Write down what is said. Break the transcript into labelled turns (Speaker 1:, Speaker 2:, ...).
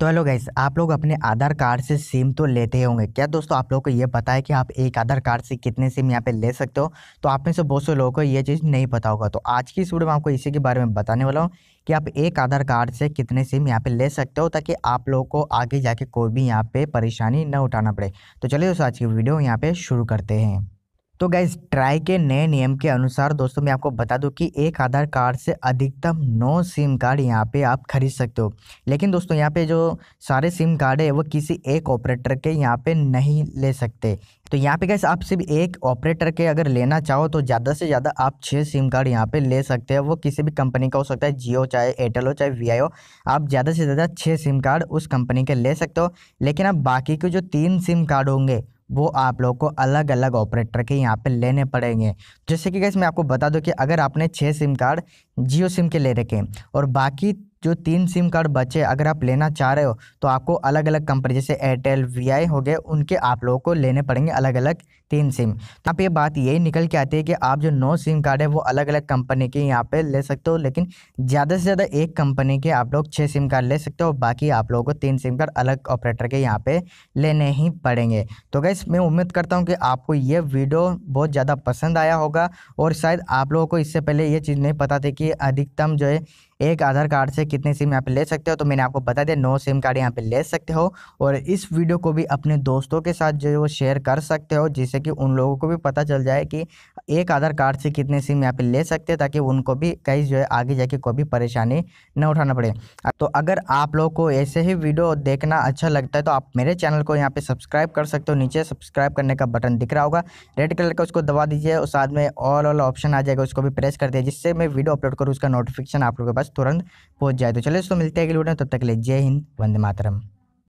Speaker 1: तो hello guys आप लोग अपने आधार कार्ड से सिम तो लेते ही होंगे क्या दोस्तों आप लोग को ये पता है कि आप एक आधार कार्ड से कितने सिम यहाँ पे ले सकते हो तो आप में से बहुत से लोगों को ये चीज़ नहीं पता होगा तो आज की इस वीडियो में आपको इसी के बारे में बताने वाला हूँ कि आप एक आधार कार्ड से कितने सिम यहाँ पे ले सकते हो ताकि आप लोगों को आगे जाके कोई भी यहाँ पे परेशानी न उठाना पड़े तो चलिए दोस्तों आज की वीडियो यहाँ पे शुरू करते हैं तो गैस ट्राई के नए नियम के अनुसार दोस्तों मैं आपको बता दूं कि एक आधार कार्ड से अधिकतम नौ सिम कार्ड यहाँ पे आप खरीद सकते हो लेकिन दोस्तों यहाँ पे जो सारे सिम कार्ड है वो किसी एक ऑपरेटर के यहाँ पे नहीं ले सकते तो यहाँ पे गैस आप सिर्फ एक ऑपरेटर के अगर लेना चाहो तो ज़्यादा से ज़्यादा आप छः सिम कार्ड यहाँ पर ले सकते हैं वो किसी भी कंपनी का हो सकता है जियो चाहे एयरटेल हो चाहे वी हो आप ज़्यादा से ज़्यादा छः सिम कार्ड उस कंपनी के ले सकते हो लेकिन आप बाकी के जो तीन सिम कार्ड होंगे वो आप लोग को अलग अलग ऑपरेटर के यहाँ पे लेने पड़ेंगे जैसे कि गैस मैं आपको बता दूँ कि अगर आपने छः सिम कार्ड जियो सिम के ले रखे हैं और बाकी जो तीन सिम कार्ड बचे अगर आप लेना चाह रहे हो तो आपको अलग अलग कंपनी जैसे एयरटेल वी आई हो गए उनके आप लोगों को लेने पड़ेंगे अलग अलग तीन सिम तो आप ये बात यही निकल के आती है कि आप जो नौ सिम कार्ड है वो अलग अलग कंपनी के यहाँ पे ले सकते हो लेकिन ज़्यादा से ज़्यादा एक कंपनी के आप लोग छः सिम कार्ड ले सकते हो बाकी आप लोगों को तीन सिम कार्ड अलग ऑपरेटर के यहाँ पे लेने ही पड़ेंगे तो गैस मैं उम्मीद करता हूँ कि आपको ये वीडियो बहुत ज़्यादा पसंद आया होगा और शायद आप लोगों को इससे पहले ये चीज़ नहीं पता थी कि अधिकतम जो है एक आधार कार्ड से कितने सिम यहाँ पे ले सकते हो तो मैंने आपको बता दिया नौ सिम कार्ड यहाँ पे ले सकते हो और इस वीडियो को भी अपने दोस्तों के साथ जो है वो शेयर कर सकते हो जिससे कि उन लोगों को भी पता चल जाए कि एक आधार कार्ड से कितने सिम यहाँ पे ले सकते हैं ताकि उनको भी कहीं जो है आगे जाके कोई भी परेशानी न उठाना पड़े तो अगर आप लोग को ऐसे ही वीडियो देखना अच्छा लगता है तो आप मेरे चैनल को यहाँ पर सब्सक्राइब कर सकते हो नीचे सब्सक्राइब करने का बटन दिख रहा होगा रेड कलर का उसको दबा दीजिए और साथ में ऑल ऑल ऑप्शन आ जाएगा उसको भी प्रेस कर दिया जिससे मैं वीडियो अपलोड करूँ उसका नोटिफिकेशन आप लोगों के पास तुरंत पहुँच जाए तो चले दोस्तों मिलते हैं अगले वीडियो तब तक ले जय हिंद वंदे मातरम